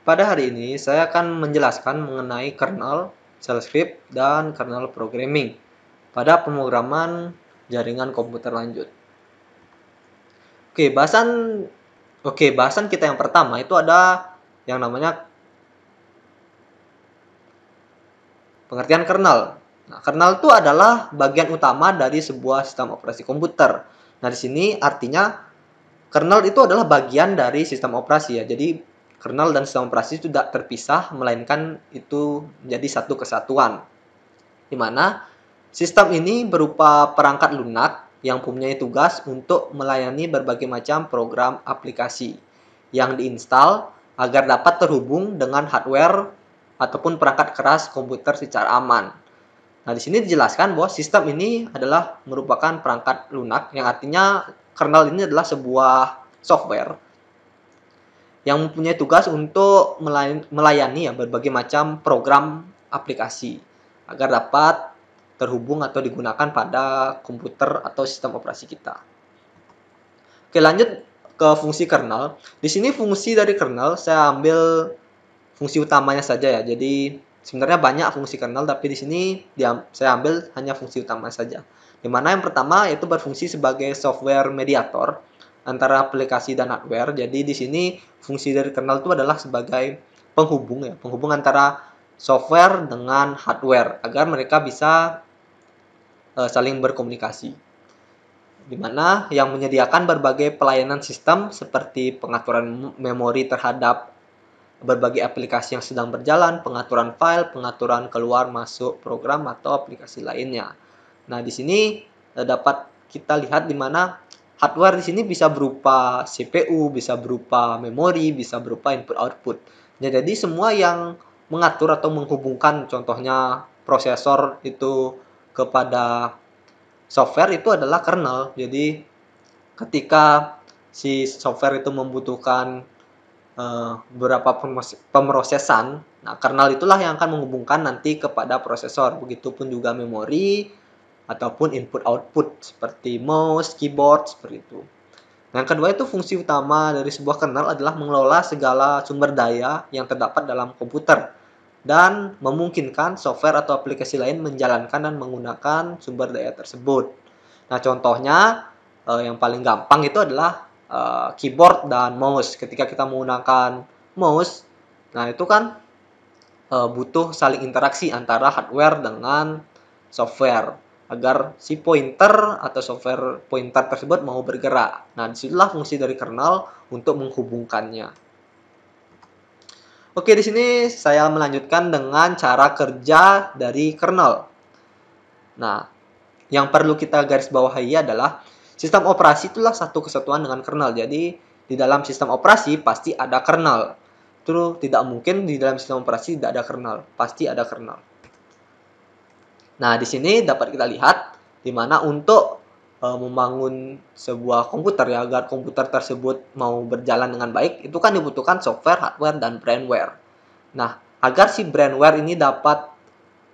Pada hari ini, saya akan menjelaskan mengenai kernel, script, dan kernel programming pada pemrograman jaringan komputer lanjut. Oke, bahasan Oke, bahasan kita yang pertama itu ada yang namanya pengertian kernel. Nah, kernel itu adalah bagian utama dari sebuah sistem operasi komputer. Nah, di sini artinya kernel itu adalah bagian dari sistem operasi ya. Jadi kernel dan sistem operasi itu tidak terpisah melainkan itu menjadi satu kesatuan. Di mana sistem ini berupa perangkat lunak yang mempunyai tugas untuk melayani berbagai macam program aplikasi yang diinstal agar dapat terhubung dengan hardware ataupun perangkat keras komputer secara aman. Nah, di sini dijelaskan bahwa sistem ini adalah merupakan perangkat lunak yang artinya kernel ini adalah sebuah software yang mempunyai tugas untuk melayani ya berbagai macam program aplikasi agar dapat terhubung atau digunakan pada komputer atau sistem operasi kita. Oke, lanjut ke fungsi kernel. Di sini fungsi dari kernel saya ambil fungsi utamanya saja ya. Jadi sebenarnya banyak fungsi kernel tapi di sini saya ambil hanya fungsi utama saja. Di mana yang pertama yaitu berfungsi sebagai software mediator antara aplikasi dan hardware. Jadi di sini fungsi dari kernel itu adalah sebagai penghubung ya, penghubung antara software dengan hardware agar mereka bisa e, saling berkomunikasi. Di mana yang menyediakan berbagai pelayanan sistem seperti pengaturan memori terhadap berbagai aplikasi yang sedang berjalan, pengaturan file, pengaturan keluar masuk program atau aplikasi lainnya. Nah, di sini eh, dapat kita lihat di mana hardware di sini bisa berupa CPU, bisa berupa memori, bisa berupa input output. Ya, jadi semua yang mengatur atau menghubungkan contohnya prosesor itu kepada software itu adalah kernel. Jadi ketika si software itu membutuhkan uh, beberapa pemrosesan, nah kernel itulah yang akan menghubungkan nanti kepada prosesor. Begitupun juga memori, ataupun input output seperti mouse, keyboard seperti itu. Yang kedua itu fungsi utama dari sebuah kernel adalah mengelola segala sumber daya yang terdapat dalam komputer dan memungkinkan software atau aplikasi lain menjalankan dan menggunakan sumber daya tersebut. Nah, contohnya eh, yang paling gampang itu adalah eh, keyboard dan mouse. Ketika kita menggunakan mouse, nah itu kan eh, butuh saling interaksi antara hardware dengan software agar si pointer atau software pointer tersebut mau bergerak. Nah, disitulah fungsi dari kernel untuk menghubungkannya. Oke, di sini saya melanjutkan dengan cara kerja dari kernel. Nah, yang perlu kita garis bawahi adalah sistem operasi itulah satu kesatuan dengan kernel. Jadi, di dalam sistem operasi pasti ada kernel. Itu tidak mungkin di dalam sistem operasi tidak ada kernel, pasti ada kernel. Nah, di sini dapat kita lihat di mana untuk e, membangun sebuah komputer ya agar komputer tersebut mau berjalan dengan baik itu kan dibutuhkan software, hardware dan brandware. Nah, agar si brandware ini dapat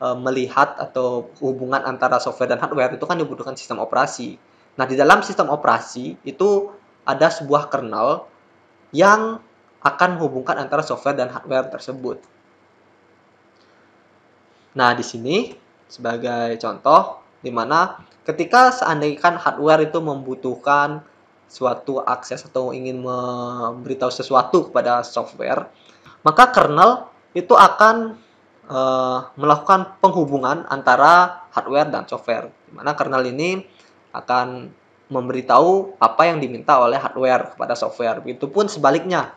e, melihat atau hubungan antara software dan hardware itu kan dibutuhkan sistem operasi. Nah, di dalam sistem operasi itu ada sebuah kernel yang akan menghubungkan antara software dan hardware tersebut. Nah, di sini sebagai contoh, dimana ketika seandainya hardware itu membutuhkan suatu akses atau ingin memberitahu sesuatu kepada software, maka kernel itu akan uh, melakukan penghubungan antara hardware dan software. Dimana kernel ini akan memberitahu apa yang diminta oleh hardware kepada software. pun sebaliknya,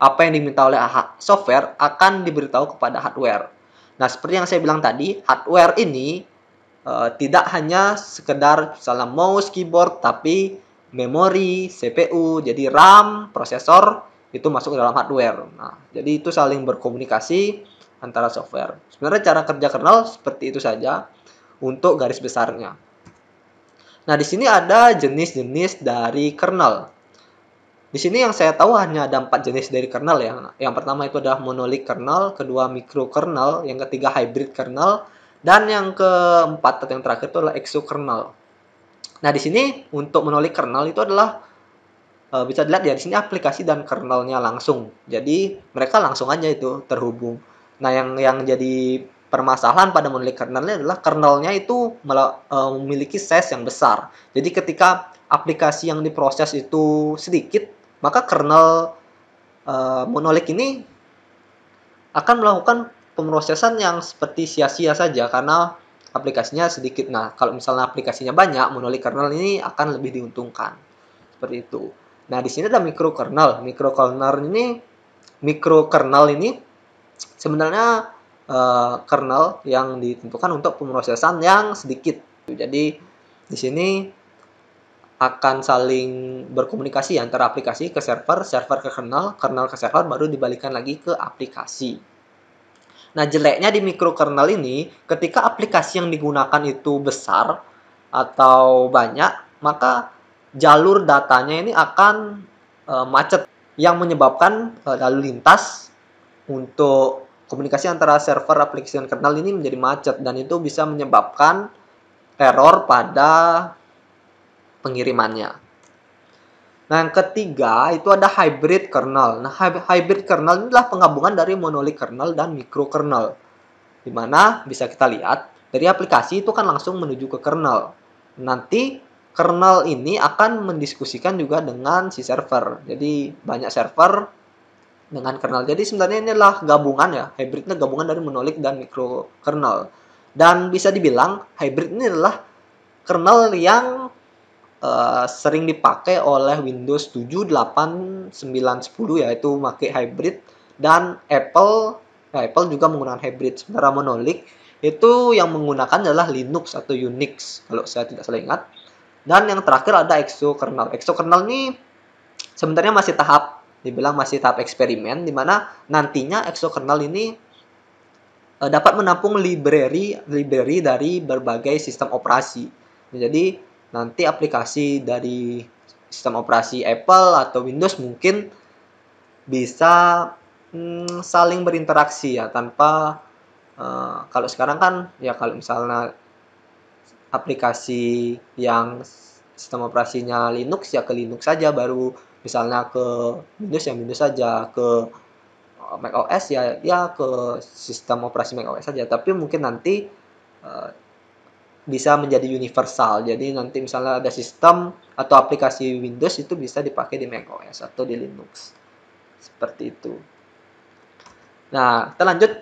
apa yang diminta oleh software akan diberitahu kepada hardware. Nah, seperti yang saya bilang tadi, hardware ini uh, tidak hanya sekedar misalnya mouse, keyboard, tapi memori, CPU, jadi RAM, prosesor itu masuk ke dalam hardware. Nah, jadi itu saling berkomunikasi antara software. Sebenarnya cara kerja kernel seperti itu saja untuk garis besarnya. Nah, di sini ada jenis-jenis dari kernel. Di sini yang saya tahu hanya ada empat jenis dari kernel ya. Yang pertama itu adalah monolik kernel, kedua micro kernel, yang ketiga hybrid kernel, dan yang keempat atau yang terakhir itu adalah exokernel Nah di sini untuk monolik kernel itu adalah e, bisa dilihat ya di sini aplikasi dan kernelnya langsung. Jadi mereka langsung aja itu terhubung. Nah yang yang jadi permasalahan pada monolik kernelnya adalah kernelnya itu e, memiliki size yang besar. Jadi ketika aplikasi yang diproses itu sedikit maka kernel uh, monolik ini akan melakukan pemrosesan yang seperti sia-sia saja karena aplikasinya sedikit. Nah, kalau misalnya aplikasinya banyak, monolik kernel ini akan lebih diuntungkan. Seperti itu. Nah, di sini ada mikrokernel. Mikrokernel ini mikrokernel ini sebenarnya uh, kernel yang ditentukan untuk pemrosesan yang sedikit. Jadi di sini akan saling berkomunikasi antara aplikasi ke server, server ke kernel, kernel ke server, baru dibalikan lagi ke aplikasi. Nah, jeleknya di mikrokernel ini, ketika aplikasi yang digunakan itu besar atau banyak, maka jalur datanya ini akan e, macet yang menyebabkan e, lalu lintas untuk komunikasi antara server, aplikasi, dan kernel ini menjadi macet dan itu bisa menyebabkan error pada pengirimannya. Nah, yang ketiga itu ada hybrid kernel. Nah, hybrid kernel inilah penggabungan dari monolith kernel dan micro kernel. Dimana bisa kita lihat dari aplikasi itu kan langsung menuju ke kernel. Nanti kernel ini akan mendiskusikan juga dengan si server. Jadi banyak server dengan kernel. Jadi sebenarnya inilah gabungan ya, hybridnya gabungan dari monolith dan micro kernel. Dan bisa dibilang hybrid ini adalah kernel yang Eh, sering dipakai oleh Windows 7, 8, 9, 10 yaitu pakai hybrid dan Apple nah Apple juga menggunakan hybrid sementara Monolith itu yang menggunakan adalah Linux atau Unix kalau saya tidak salah ingat dan yang terakhir ada Exo kernel Exo kernel ini sebenarnya masih tahap dibilang masih tahap eksperimen di mana nantinya kernel ini eh, dapat menampung library library dari berbagai sistem operasi jadi nanti aplikasi dari sistem operasi Apple atau Windows mungkin bisa hmm, saling berinteraksi ya tanpa uh, kalau sekarang kan ya kalau misalnya aplikasi yang sistem operasinya Linux ya ke Linux saja baru misalnya ke Windows ya Windows saja ke eh, macOS ya ya ke sistem operasi macOS saja tapi mungkin nanti uh, bisa menjadi universal. Jadi nanti misalnya ada sistem atau aplikasi Windows itu bisa dipakai di macOS atau di Linux. Seperti itu. Nah, kita lanjut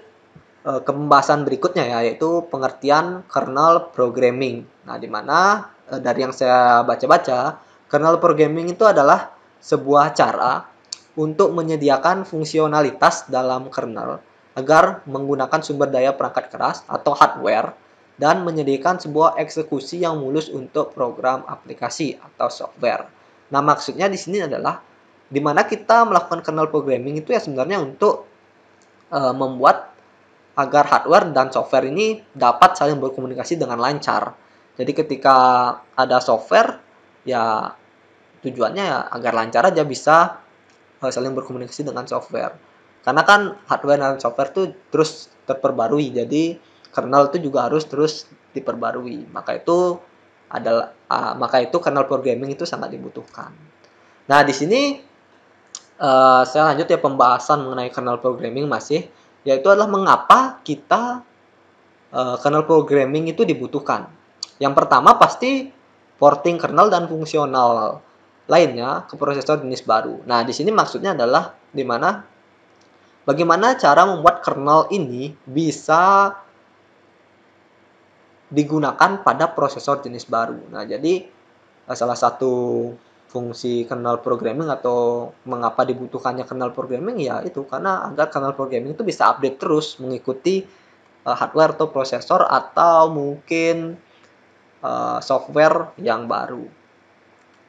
eh, ke pembahasan berikutnya ya, yaitu pengertian kernel programming. Nah, di mana eh, dari yang saya baca-baca, kernel programming itu adalah sebuah cara untuk menyediakan fungsionalitas dalam kernel agar menggunakan sumber daya perangkat keras atau hardware dan menyediakan sebuah eksekusi yang mulus untuk program aplikasi atau software. Nah, maksudnya di sini adalah di mana kita melakukan kernel programming itu ya sebenarnya untuk e, membuat agar hardware dan software ini dapat saling berkomunikasi dengan lancar. Jadi ketika ada software ya tujuannya ya agar lancar aja bisa e, saling berkomunikasi dengan software. Karena kan hardware dan software itu terus terperbarui. Jadi kernel itu juga harus terus diperbarui. Maka itu adalah uh, maka itu kernel programming itu sangat dibutuhkan. Nah, di sini uh, saya lanjut ya pembahasan mengenai kernel programming masih yaitu adalah mengapa kita uh, kernel programming itu dibutuhkan. Yang pertama pasti porting kernel dan fungsional lainnya ke prosesor jenis baru. Nah, di sini maksudnya adalah di mana bagaimana cara membuat kernel ini bisa digunakan pada prosesor jenis baru. Nah, jadi eh, salah satu fungsi kernel programming atau mengapa dibutuhkannya kernel programming ya itu karena agar kernel programming itu bisa update terus mengikuti eh, hardware atau prosesor atau mungkin eh, software yang baru.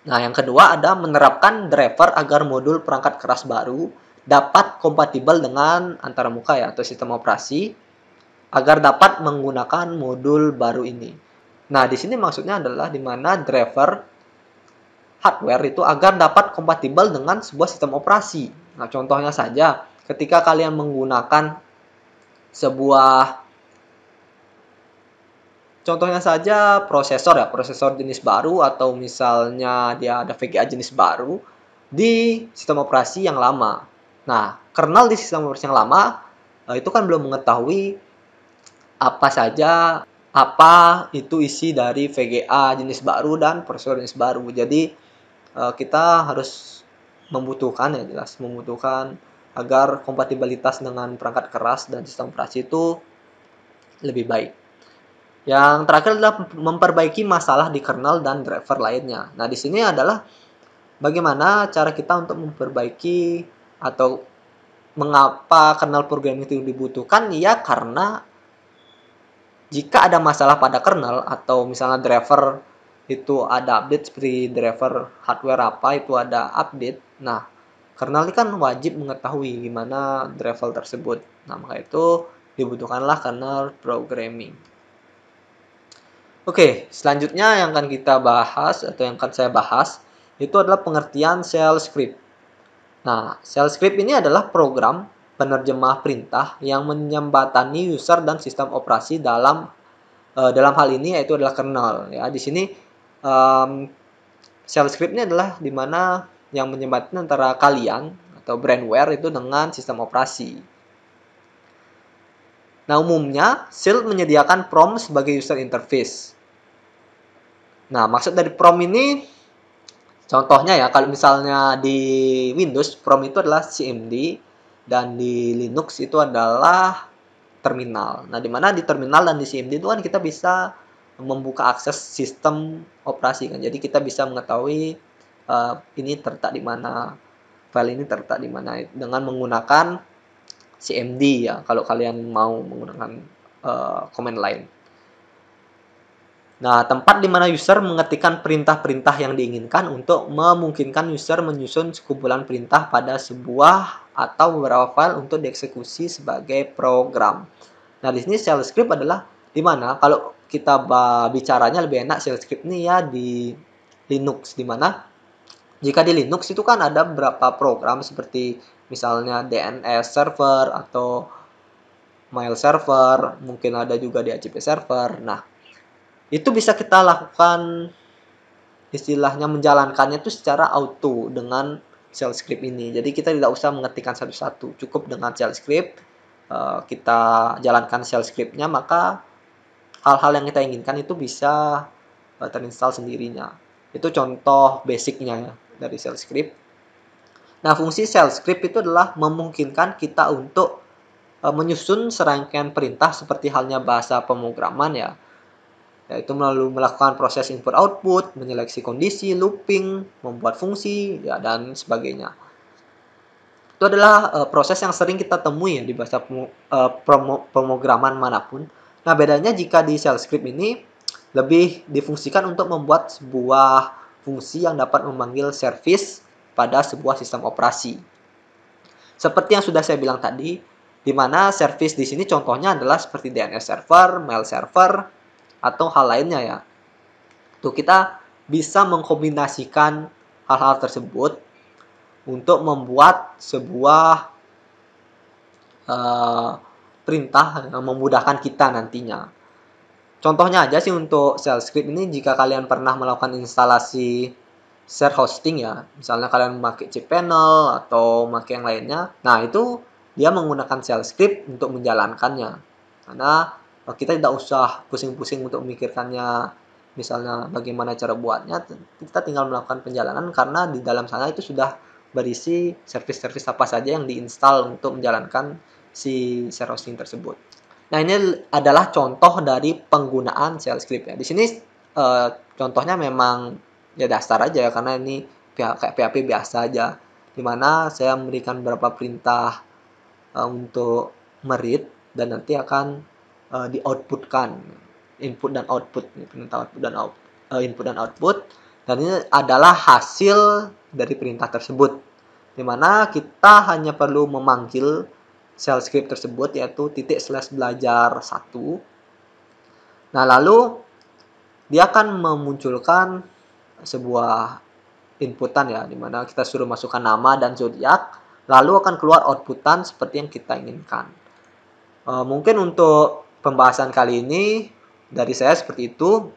Nah, yang kedua ada menerapkan driver agar modul perangkat keras baru dapat kompatibel dengan antarmuka ya atau sistem operasi agar dapat menggunakan modul baru ini. Nah, di sini maksudnya adalah di mana driver hardware itu agar dapat kompatibel dengan sebuah sistem operasi. Nah, contohnya saja ketika kalian menggunakan sebuah contohnya saja prosesor ya, prosesor jenis baru atau misalnya dia ada VGA jenis baru di sistem operasi yang lama. Nah, kernel di sistem operasi yang lama eh, itu kan belum mengetahui apa saja apa itu isi dari VGA jenis baru dan prosesor jenis baru. Jadi eh, kita harus membutuhkan ya jelas membutuhkan agar kompatibilitas dengan perangkat keras dan sistem operasi itu lebih baik. Yang terakhir adalah memperbaiki masalah di kernel dan driver lainnya. Nah, di sini adalah bagaimana cara kita untuk memperbaiki atau mengapa kernel program itu dibutuhkan? Ya, karena jika ada masalah pada kernel atau misalnya driver itu ada update seperti driver hardware apa itu ada update. Nah, kernel ini kan wajib mengetahui gimana driver tersebut. Nah, maka itu dibutuhkanlah kernel programming. Oke, selanjutnya yang akan kita bahas atau yang akan saya bahas itu adalah pengertian shell script. Nah, shell script ini adalah program penerjemah perintah yang menyembatani user dan sistem operasi dalam uh, dalam hal ini yaitu adalah kernel ya di sini um, shell script ini adalah dimana yang menyembatani antara kalian atau brandware itu dengan sistem operasi nah umumnya shell menyediakan prom sebagai user interface nah maksud dari prompt ini contohnya ya kalau misalnya di Windows prompt itu adalah CMD dan di Linux itu adalah terminal. Nah, di mana di terminal dan di CMD itu kan kita bisa membuka akses sistem operasi kan. Jadi kita bisa mengetahui uh, ini terletak di mana, file ini terletak di mana dengan menggunakan CMD ya kalau kalian mau menggunakan uh, command line. Nah, tempat di mana user mengetikkan perintah-perintah yang diinginkan untuk memungkinkan user menyusun sekumpulan perintah pada sebuah atau beberapa file untuk dieksekusi sebagai program. Nah, di sini shell script adalah di mana kalau kita bicaranya lebih enak shell script ini ya di Linux di mana jika di Linux itu kan ada beberapa program seperti misalnya DNS server atau mail server, mungkin ada juga DHCP server. Nah, itu bisa kita lakukan istilahnya menjalankannya itu secara auto dengan shell script ini. Jadi kita tidak usah mengetikkan satu-satu, cukup dengan shell script uh, kita jalankan shell scriptnya maka hal-hal yang kita inginkan itu bisa uh, terinstall sendirinya. Itu contoh basicnya ya dari shell script. Nah, fungsi shell script itu adalah memungkinkan kita untuk uh, menyusun serangkaian perintah seperti halnya bahasa pemrograman ya yaitu melalui melakukan proses input output, menyeleksi kondisi, looping, membuat fungsi, ya dan sebagainya. Itu adalah uh, proses yang sering kita temui ya di bahasa uh, pemrograman manapun. Nah, bedanya jika di shell script ini lebih difungsikan untuk membuat sebuah fungsi yang dapat memanggil service pada sebuah sistem operasi. Seperti yang sudah saya bilang tadi, di mana service di sini contohnya adalah seperti DNS server, mail server, atau hal lainnya ya. Tuh kita bisa mengkombinasikan hal-hal tersebut untuk membuat sebuah uh, perintah yang memudahkan kita nantinya. Contohnya aja sih untuk shell script ini jika kalian pernah melakukan instalasi share hosting ya, misalnya kalian memakai cPanel atau memakai yang lainnya, nah itu dia menggunakan shell script untuk menjalankannya. Karena kita tidak usah pusing-pusing untuk memikirkannya misalnya bagaimana cara buatnya kita tinggal melakukan penjalanan karena di dalam sana itu sudah berisi servis-servis apa saja yang diinstal untuk menjalankan si share hosting tersebut. Nah ini adalah contoh dari penggunaan shell script ya. Di sini e, contohnya memang ya dasar aja ya karena ini kayak PHP biasa aja. Dimana saya memberikan beberapa perintah e, untuk merit dan nanti akan uh, outputkan input dan output perintah output dan out, uh, input dan output dan ini adalah hasil dari perintah tersebut dimana kita hanya perlu memanggil shell script tersebut yaitu titik slash belajar satu. nah lalu dia akan memunculkan sebuah inputan ya dimana kita suruh masukkan nama dan zodiak lalu akan keluar outputan seperti yang kita inginkan e, mungkin untuk pembahasan kali ini dari saya seperti itu.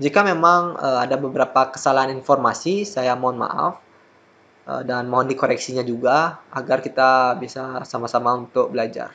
Jika memang uh, ada beberapa kesalahan informasi, saya mohon maaf uh, dan mohon dikoreksinya juga agar kita bisa sama-sama untuk belajar.